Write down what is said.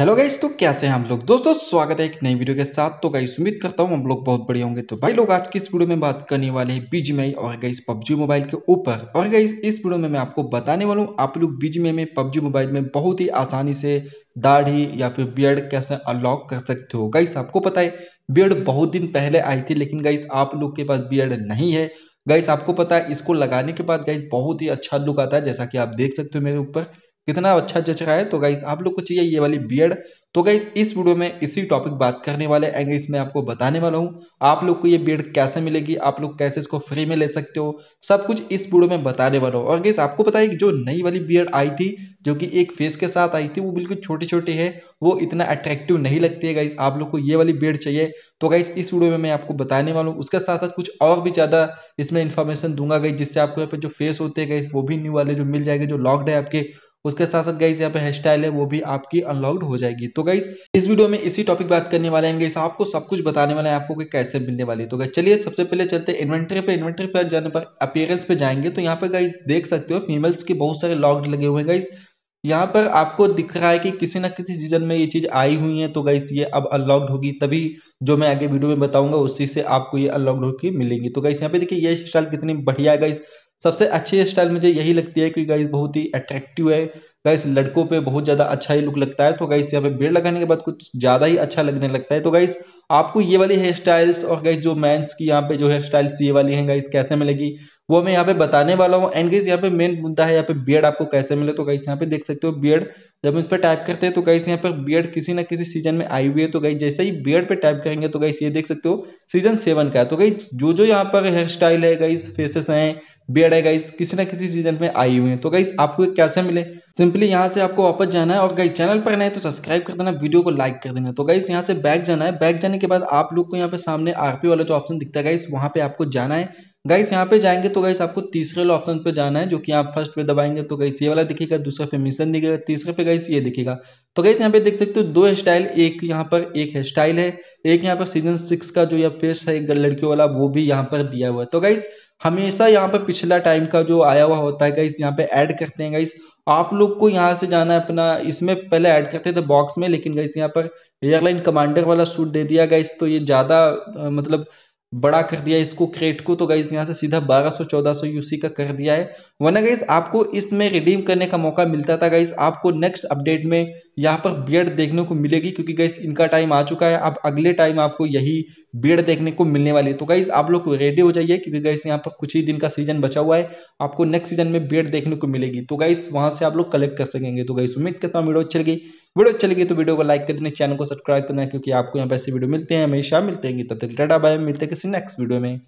hello guys तो कैसे हैं हम लोग दोस्तों स्वागत है एक नई वीडियो के साथ तो गाइस उम्मीद करता हूँ हम लोग बहुत बढ़िया होंगे तो भाई लोग आज की इस वीडियो में बात करने वाले हैं बीजीएमआई और गाइस पबजी मोबाइल के ऊपर और गाइस इस वीडियो में मैं आपको बताने वाला हूँ आप लोग बीजीएमआई में पबजी मोबाइल में बहुत ही आसानी से दाढ़ी या फिर बियर्ड कैसे अनलॉक कर सकते हो गाइस आपको पता है बियर्ड बहुत दिन पहले आई थी लेकिन गाइस आप लोग के पास बियर्ड नहीं है गाइस आपको पता है इसको लगाने के बाद गाइस बहुत ही अच्छा लुक आता है जैसा कि आप देख सकते हो मेरे ऊपर कितना अच्छा जच रहा है तो गाइस आप लोग को चाहिए ये वाली बियड तो गाइस इस वीडियो में इसी टॉपिक बात करने वाले एंड इसमें आपको बताने वाला हूँ आप लोग को ये बियड कैसे मिलेगी आप लोग कैसे इसको फ्री में ले सकते हो सब कुछ इस वीडियो में बताने वाला हूँ और गाइस आपको पता है कि जो नई वाली बियड आई थी जो कि एक फेस के साथ आई थी वो बिल्कुल छोटी छोटी है वो इतना अट्रैक्टिव नहीं लगती है गाइस आप लोग को ये वाली बियड चाहिए तो गाइस इस वीडियो में मैं आपको बताने वाला हूँ उसके साथ साथ कुछ और भी ज़्यादा इसमें इन्फॉर्मेशन दूंगा गई जिससे आपको यहाँ पर जो फेस होते हैं गाइस वो भी न्यू वाले जो मिल जाएंगे जो लॉक्ड है आपके उसके साथ साथ गाइज यहाँ पे हेयर स्टाइल है वो भी आपकी अनलॉक्ड हो जाएगी तो गाइज इस वीडियो में इसी टॉपिक बात करने वाले हैं गाइस आपको सब कुछ बताने वाले हैं आपको कि कैसे मिलने वाली है तो गाइज चलिए सबसे पहले चलते इन्वेंट्री पे इन्वेंट्री पे जाने पर अपियरेंस पे जाएंगे तो यहाँ पे गाइज देख सकते हो फीमेल्स के बहुत सारे लॉक्ड लगे हुए हैं गाइज यहाँ पर आपको दिख रहा है कि किसी ना किसी सीजन में ये चीज़ आई हुई है तो गाइस ये अब अनलॉक्ड होगी तभी जो मैं आगे वीडियो में बताऊंगा उसी से आपको ये अनलॉक्ड होकर मिलेंगी तो गाइस यहाँ पे देखिए ये स्टाइल कितनी बढ़िया है गाइस सबसे अच्छी स्टाइल मुझे यही लगती है कि गाइस बहुत ही अट्रैक्टिव है गाइस लड़कों पे बहुत ज़्यादा अच्छा ही लुक लगता है तो गाइस यहाँ पे बेड लगाने के बाद कुछ ज़्यादा ही अच्छा लगने लगता है तो गाइस आपको ये वाली हेयर स्टाइल्स और गाइस जो मैं यहाँ पे जो हेयर स्टाइल्स ये वाली हैं गाइस कैसे मिलेगी वो मैं यहाँ पे बताने वाला हूँ एंड गाइस यहाँ पे मेन मुद्दा है यहाँ पे बीएड आपको कैसे मिले तो गाइस यहाँ पे देख सकते हो बीएड जब हम इस पर टाइप करते हैं तो गाइस यहाँ पर बीएड किसी ना किसी सीजन में आई हुई है तो गाइस जैसे ही बीएड पे टाइप करेंगे तो गाइस ये देख सकते हो सीजन सेवन का है तो गाइस जो जो यहाँ पर हेयर स्टाइल है गाइस फेसेस हैं बीएड है गाइस किसी ना किसी सीजन में आई हुई है तो गाइस आपको कैसे मिले सिंपली यहाँ से आपको वापस जाना है और गाइस चैनल पर नहीं तो सब्सक्राइब कर देना वीडियो को लाइक कर देना तो गाइस यहाँ से बैक जाना है बैक जाने के बाद आप लोग को यहाँ पे सामने आरपी वाला जो ऑप्शन दिखता है गाइस वहाँ पे आपको जाना है गाइस यहाँ पे जाएंगे तो गाइस आपको तीसरे वाले ऑप्शन पे जाना है जो कि आप फर्स्ट पे दबाएंगे तो गाइस ये वाला दिखेगा दूसरा पे मिशन दिखेगा तीसरे पे गाइस ये दिखेगा तो गाइस यहाँ पे देख सकते हो दो स्टाइल एक यहाँ पर एक हेयर स्टाइल है एक यहाँ पर सीजन सिक्स का जो यह फेस है लड़कियों वाला वो भी यहाँ पर दिया हुआ है तो गाइस हमेशा यहाँ पर पिछला टाइम का जो आया हुआ होता है गाइस यहाँ पे ऐड करते हैं गाइस आप लोग को यहाँ से जाना है अपना इसमें पहले ऐड करते थे बॉक्स में लेकिन गाइस यहाँ पर एयरलाइन कमांडर वाला सूट दे दिया गाइस तो ये ज़्यादा मतलब बड़ा कर दिया इसको क्रेट को तो गाइज यहाँ से सीधा 1200 1400 यूसी का कर दिया है वरना गाइज आपको इसमें रिडीम करने का मौका मिलता था गाइज आपको नेक्स्ट अपडेट में यहाँ पर बियड देखने को मिलेगी क्योंकि गाइस इनका टाइम आ चुका है अब अगले टाइम आपको यही बियड देखने को मिलने वाली है तो गाइस आप लोग रेडी हो जाइए क्योंकि गाइस यहाँ पर कुछ ही दिन का सीजन बचा हुआ है आपको नेक्स्ट सीजन में बियड देखने को मिलेगी तो गाइस वहां से आप लोग कलेक्ट कर सकेंगे तो गाइस उम्मीद करता हूँ वीडियो अच्छी लगी वीडियो अच्छी लगी तो वीडियो को लाइक कर देना चैनल को सब्सक्राइब करना क्योंकि आपको यहाँ पर ऐसे वीडियो मिलते हैं हमेशा मिलते हैं तब तक डाटा बाय मिलते किसी नेक्स्ट वीडियो में